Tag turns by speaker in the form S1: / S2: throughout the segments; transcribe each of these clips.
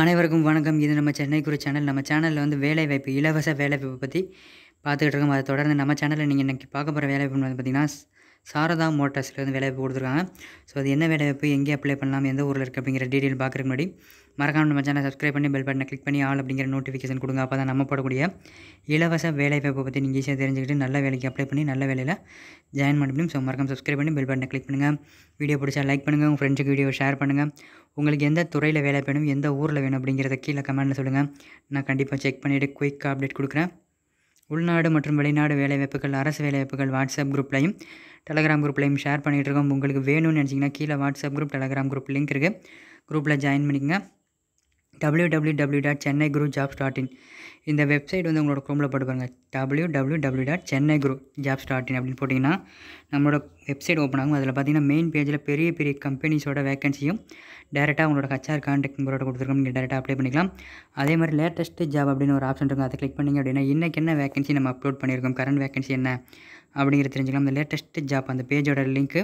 S1: அனைவருக்கும் வணக்கம் இது நம்ம சென்னை குறி சேனல் நம்ம சேனலில் வந்து வேலைவாய்ப்பு இலவச வேலைவாய்ப்பு பற்றி பார்த்துக்கிட்டு இருக்கோம் அதை தொடர்ந்து நம்ம சேனலில் நீங்கள் இன்றைக்கி பார்க்க போகிற வேலைவாய்ப்பு வந்து பார்த்திங்கன்னா சாரதா மோட்டர்ஸில் வந்து வேலைவாய்ப்பு கொடுத்துருக்காங்க ஸோ அது என்ன வேலைவாய்ப்பு எங்கே அப்ளை பண்ணலாம் எந்த ஊரில் இருக்குது அப்படிங்கிற டீட்டெயில் பார்க்குறதுக்கு முன்னாடி மறக்காமல் நம்ம சேனல் சப்ஸ்கிரைப் பண்ணி பெல் பட்டனை கிளிக் பண்ணி ஆள் அப்படிங்கிற நோட்டிஃபிகேஷன் கொடுங்க அப்போ தான் நம்ம போடக்கூடிய இலவச வேலைவாய்ப்பை பற்றி நீங்கள் ஈஸியாக தெரிஞ்சுக்கிட்டு நல்ல வேலைக்கு அப்ளை பண்ணி நல்ல வேலையில் ஜாயின் பண்ண முடியும் ஸோ மறக்காமல் சப்ஸ்கிரைப் பண்ணி பெல் பட்டனை கிளிக் பண்ணுங்கள் வீடியோ பிடிச்சா லைக் பண்ணுங்கள் உங்கள் ஃப்ரெண்ட்ஸுக்கு வீடியோ ஷேர் பண்ணுங்கள் உங்களுக்கு எந்த துறையில் வேலை வேணும் எந்த ஊரில் வேணும் அப்படிங்கிறத கீழே கமெண்ட்டில் சொல்லுங்கள் நான் கண்டிப்பாக செக் பண்ணிவிட்டு குயிக்காக அப்டேட் கொடுக்குறேன் உள்நாடு மற்றும் வெளிநாடு வேலைவாய்ப்புகள் அரசு வேலைவாய்ப்புகள் வாட்ஸ்அப் குரூப்லையும் டெலகிராம் குரூப்லையும் ஷேர் பண்ணிகிட்ருக்கோம் உங்களுக்கு வேணும்னு நினச்சிங்கன்னா கீழே WhatsApp group Telegram group link இருக்குது குரூப்பில் ஜாயின் பண்ணிக்கோங்க W W W dot Chennai group job dot in இந்த வெப்சைட் வந்து உங்களோட குரோமில் போட்டு பாருங்கள் W W W dot Chennai group job dot in அப்படின்னு போட்டிங்கன்னா நம்மளோட வெப்சைட் ஓப்பன் ஆகும் அதில் பார்த்தீங்கன்னா மெயின் பேஜில் பெரிய பெரிய கம்பெனிஸோட வேகன்சியும் டேரெக்டாக உங்களோட ஹச்ஆர் கான்டாக்ட் நம்பரோட கொடுத்துருக்கோம் நீங்கள் டேரெக்டாக அப்ளை பண்ணிக்கலாம் அதே மாதிரி லேட்டஸ்ட்டு ஜாப் அப்படின்னு ஒரு ஆப்ஷன் இருக்கும் அதை கிளிக் பண்ணிங்க அப்படின்னா இன்றைக்கி என்ன வேகன்சி நம்ம அப்லோட் பண்ணியிருக்கோம் கரண்ட் வேகன்சி என்ன அப்படிங்கிற தெரிஞ்சுக்கலாம் அந்த லேட்டஸ்ட்டு ஜாப் அந்த பேஜோட லிங்க்கு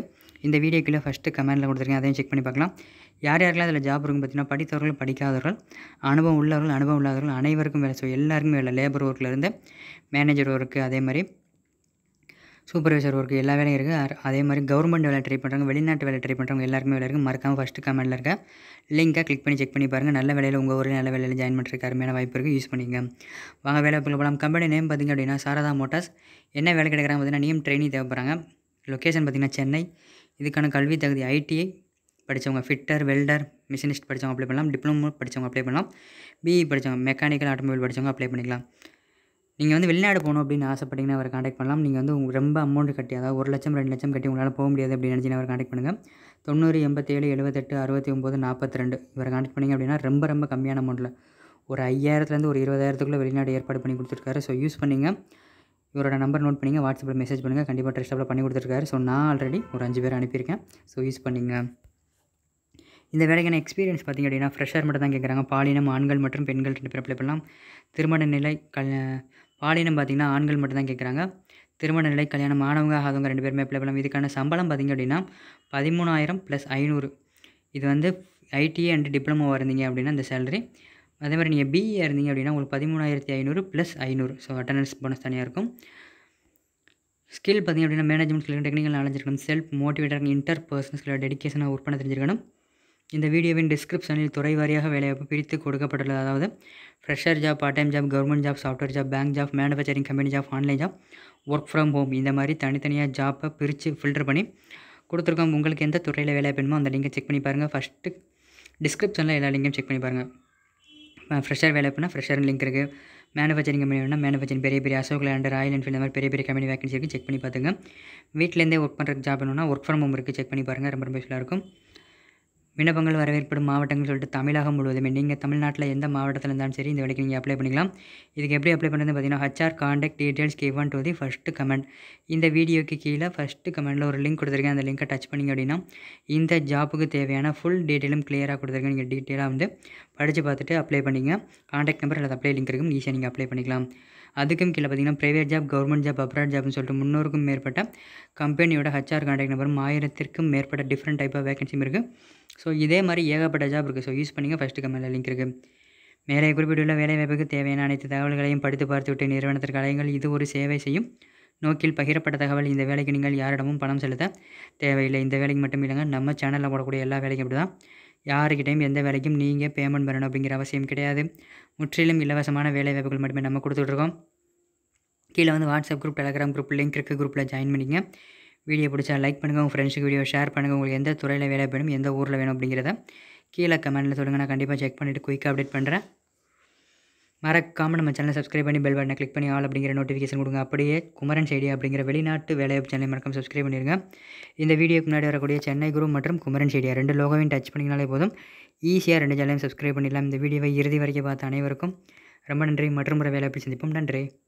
S1: இந்த வீடியோக்குள்ளே ஃபஸ்ட்டு கமெண்ட்டில் கொடுத்துருக்கேன் அதையும் செக் பண்ணி பார்க்கலாம் யார் யாருக்கெல்லாம் அதில் ஜாப் இருக்கும் பார்த்தீங்கன்னா படித்தவர்கள் படிக்காதவர்கள் அனுபவம் உள்ளவர்கள் அனுபவம் இல்லாதவர்கள் அனைவருக்கும் வேலை ஸோ எல்லாருக்குமே வேலை லேபர் ஒர்க்லேருந்து மேனேஜர் ஒர்க்கு அதே மாதிரி சூப்பர்வைசர் ஒர்க்கு எல்லா வேலையும் இருக்குது அதே மாதிரி கவர்மெண்ட் வேலை ட்ரை பண்ணுறவங்க வெளிநாட்டு வேலை ட்ரை பண்ணுறவங்க எல்லாருக்குமே வேலை இருக்குது மறக்காமல் ஃபஸ்ட்டு கமெண்ட்டில் இருக்க லிங்க்காக கிளிக் பண்ணி செக் பண்ணி பாருங்கள் நல்ல வேலையில் உங்கள் ஊரில் நல்ல வேலையில் ஜாயின் பண்ணுறதுக்கு அருமையான வாய்ப்பு இருக்குது யூஸ் பண்ணிங்க வாங்க வேலை வாய்ப்புகள் போகலாம் கம்பெனி நேம் பார்த்திங்க அப்படின்னா சாரதா மோட்டார்ஸ் என்ன வேலை கிடைக்கிறாங்க பார்த்தீங்கன்னா நேம் ட்ரெயினிங் தேவைப்படுறாங்க லொக்கேஷன் பார்த்திங்கன்னா சென்னை இதுக்கான கல்வி தகுதி ஐடிஐ படித்தவங்க ஃபிட்டர் வெல்டர் மிஷினிஸ்ட் படித்தவங்க அப்ளை பண்ணலாம் டிப்ளமோ படித்தவங்க அப்ளை பண்ணலாம் பிஇ படித்தவங்க மெக்கானிக்கல் ஆட்டோமொபைல் படித்தவங்க அப்ளை பண்ணிக்கலாம் நீங்கள் வந்து வெளிநாடு போகணும் அப்படின்னு ஆசைப்பட்டீங்கன்னா அவர் காண்டாக்ட் பண்ணலாம் நீங்கள் வந்து ரொம்ப அமௌண்ட் கட்டி அதாவது ஒரு லட்சம் ரெண்டு லட்சம் கட்டி உங்களால் போக முடியாது அப்படின்னு நினச்சினா அவர் காண்டாக்ட் பண்ணுங்கள் தொண்ணூறு எண்பத்தேழு எழுபத்தெட்டு அறுபத்தி ஒம்பது நாற்பத்தி ரெண்டு இவர் காண்டாக்ட் பண்ணிங்க அப்படின்னா ரொம்ப ரொம்ப கம்மியான அமௌண்ட்டில் ஒரு ஐயாயிரத்துலேருந்து ஒரு இருபதாயிரத்துக்குள்ளே வெளிநாடு ஏற்பாடு பண்ணி கொடுத்துருக்காரு ஸோ யூஸ் பண்ணிங்க இவரோட நம்பர் நோட் பண்ணிங்க வாட்ஸ்அப்பில் மெசேஜ் பண்ணுங்கள் கண்டிப்பாக ட்ரெஸ்டப்பில் பண்ணி கொடுத்துருக்காரு ஸோ நான் ஆல்ரெடி ஒரு அஞ்சு பேர் அனுப்பியிருக்கேன் ஸோ யூஸ் பண்ணிங்க இந்த வேலைக்கான எக்ஸ்பீரியன்ஸ் பார்த்திங்க அப்படின்னா ஃப்ரெஷர் மட்டும் தான் கேட்குறாங்க பாலினம் ஆண்கள் மற்றும் பெண்கள் ரெண்டு பேர் அப்ளை பண்ணலாம் திருமண நிலை கல் பாலினம் பார்த்திங்கன்னா ஆண்கள் மட்டும் தான் கேட்குறாங்க திருமண நிலை கல்யாணம் மாணவங்க ஆதவங்க ரெண்டு பேருமே அப்ளை பண்ணலாம் இதுக்கான சம்பளம் பார்த்திங்க அப்படின்னா பதிமூணாயிரம் ப்ளஸ் ஐநூறு இது வந்து ஐடிஏ அண்டு டிப்ளமோ வரந்தீங்க அப்படின்னா இந்த சேலரி அதே மாதிரி நீங்கள் பிஇ இருந்தீங்க அப்படின்னா உங்களுக்கு பதிமூணாயிரத்தி ஐநூறு ப்ளஸ் ஐநூறு ஸோ அட்டண்டன்ஸ் போனஸ் தனியாக இருக்கும் ஸ்கில் பார்த்திங்க அப்படின்னா மேனேஜ்மெண்ட் ஸ்கில் டெக்னிக்கல் நாலேஜ் இருக்கணும் self motivator interpersonal skill டெடிக்கேஷனாக ஒர்க் பண்ண தெரிஞ்சிருக்கணும் இந்த வீடியோவின் டிஸ்கிரிப்ஷனில் துறை வாரியாக வேலைவாய்ப்பு பிரித்து கொடுக்கப்பட்டுள்ளது அதாவது fresher job part time job government job software job bank job manufacturing company job online job work from home இந்த மாதிரி தனித்தனியாக ஜாப்பை பிரித்து ஃபில்டர் பண்ணி கொடுத்துருக்கோம் உங்களுக்கு எந்த துறையில் வேலை வேணுமோ அந்த லிங்கை செக் பண்ணி பாருங்கள் ஃபஸ்ட்டு டிஸ்கிரிப்ஷனில் எல்லா லிங்கையும் செக் பண்ணி பாருங்கள் ஃப்ரெஷர் வேலை அப்படின்னா ஃப்ரெஷர் லிங்க் இருக்குது மேனுஃபேக்சரிங் கம்பெனி வேணும்னா மேனுஃபேக்சரிங் பெரிய பெரிய அசோக் லேண்ட் ராயல் என்ஃபீல்ட் மாதிரி பெரிய பெரிய கம்பெனி வேக்கன்சி இருக்குது செக் பண்ணி பார்த்துங்க வீட்டிலேருந்தே ஒர்க் பண்ணுறதுக்கு ஜாப் வேணும்னா ஒர்க் ஃப்ரம் ஹோம் இருக்குது செக் பண்ணி பாருங்கள் ரொம்ப ரொம்ப யூஸ்ஃபுல்லாக இருக்கும் விண்ணப்பங்கள் வரவேற்படும் மாவட்டங்கள் சொல்லிட்டு தமிழகம் முழுவதுமே நீங்கள் தமிழ்நாட்டில் எந்த மாவட்டத்தில் இருந்தாலும் சரி இந்த வேலைக்கு நீங்கள் அப்ளை பண்ணிக்கலாம் இதுக்கு எப்படி அப்ளை பண்ணுறது பார்த்தீங்கன்னா HR contact details given to the first comment இந்த வீடியோக்கு கீழே ஃபஸ்ட்டு கமெண்ட்டில் ஒரு லிங்க் கொடுத்துருக்கேன் அந்த லிங்கை டச் பண்ணிங்க அப்படின்னா இந்த ஜாப்புக்கு தேவையான ஃபுல் டீட்டெயிலும் கிளியராக கொடுத்துருக்கேன் நீங்கள் டீட்டெயிலாக வந்து படித்து பார்த்துட்டு அப்ளை பண்ணிங்க காண்டாக்ட் நம்பர் அல்லது அப்ளை லிங்க் இருக்கும் ஈஸியாக நீங்கள் அப்ளை பண்ணிக்கலாம் அதுக்கும் கீழே பார்த்தீங்கன்னா private job government job abroad ஜாப்னு சொல்லிட்டு முந்நூறுக்கும் மேற்பட்ட கம்பெனியோட ஹச்ஆர் கான்டாக்ட் நம்பரும் ஆயிரத்திற்கும் மேற்பட்ட டிஃப்ரெண்ட் டைப் ஆஃப் வேகன்சியும் இருக்குது ஸோ இதே மாதிரி ஏகப்பட்ட ஜாப் இருக்குது ஸோ யூஸ் பண்ணிங்க ஃபஸ்ட்டு கம்மியில் லிங்க் இருக்குது மேலே குறிப்பிட்டுள்ள வேலைவாய்ப்புக்கு தேவையான அனைத்து தகவல்களையும் படித்து பார்த்துவிட்டு நிறுவனத்திற்கு அலையங்கள் இது ஒரு சேவை செய்யும் நோக்கில் பகிரப்பட்ட தகவல் இந்த வேலைக்கு நீங்கள் யாரிடமும் பணம் செலுத்த தேவையில்லை இந்த வேலைக்கு மட்டும் இல்லைங்க நம்ம சேனலில் போடக்கூடிய எல்லா வேலைக்கும் அப்படி தான் யாருக்கிட்டையும் எந்த வேலைக்கும் நீங்கள் பேமெண்ட் பண்ணணும் அப்படிங்கிற அவசியம் கிடையாது முற்றிலும் இலவசமான வேலை வாய்ப்புகள் மட்டுமே நம்ம கொடுத்துட்ருக்கோம் கீழே வந்து WhatsApp group Telegram group link இருக்குது குரூப்பில் ஜாயின் பண்ணிங்க வீடியோ பிடிச்சா லைக் பண்ணுங்கள் உங்கள் ஃப்ரெண்ட்ஸுக்கு வீடியோ ஷேர் பண்ணுங்கள் உங்களுக்கு எந்த துறையில் வேலை வேணும் எந்த ஊரில் வேணும் அப்படிங்கிறத கீழே கமெண்ட்டில் சொல்லுங்கள் நான் கண்டிப்பாக செக் பண்ணிவிட்டு குயிக்காக அப்டேட் பண்ணுறேன் மறக்காம நம்ம சேனலை சப்ஸ்கிரைப் பண்ணி பெல் பட்டனை கிளிக் பண்ணி ஆல் அப்படிங்கிற நோட்டிஃபிகேஷன் கொடுங்க அப்படியே குமரன் செய்தி அப்படிங்கிற வெளிநாட்டு வேலைவாய்ப்பு சேனலை மறக்காம சப்ஸ்கிரைப் பண்ணிடுங்க இந்த வீடியோக்கு முன்னாடி வரக்கூடிய சென்னை குரூப் மற்றும் குமரன் செய்தியா ரெண்டு லோகோவையும் டச் பண்ணிங்கனாலே போதும் ஈஸியாக ரெண்டு சேனலையும் சப்ஸ்கிரைப் பண்ணிடலாம் இந்த வீடியோவை இறுதி வரைக்கும் பார்த்த அனைவருக்கும் ரொம்ப நன்றி மற்றும் வேலை வேலைவாய்ப்பு சந்திப்போம் நன்றி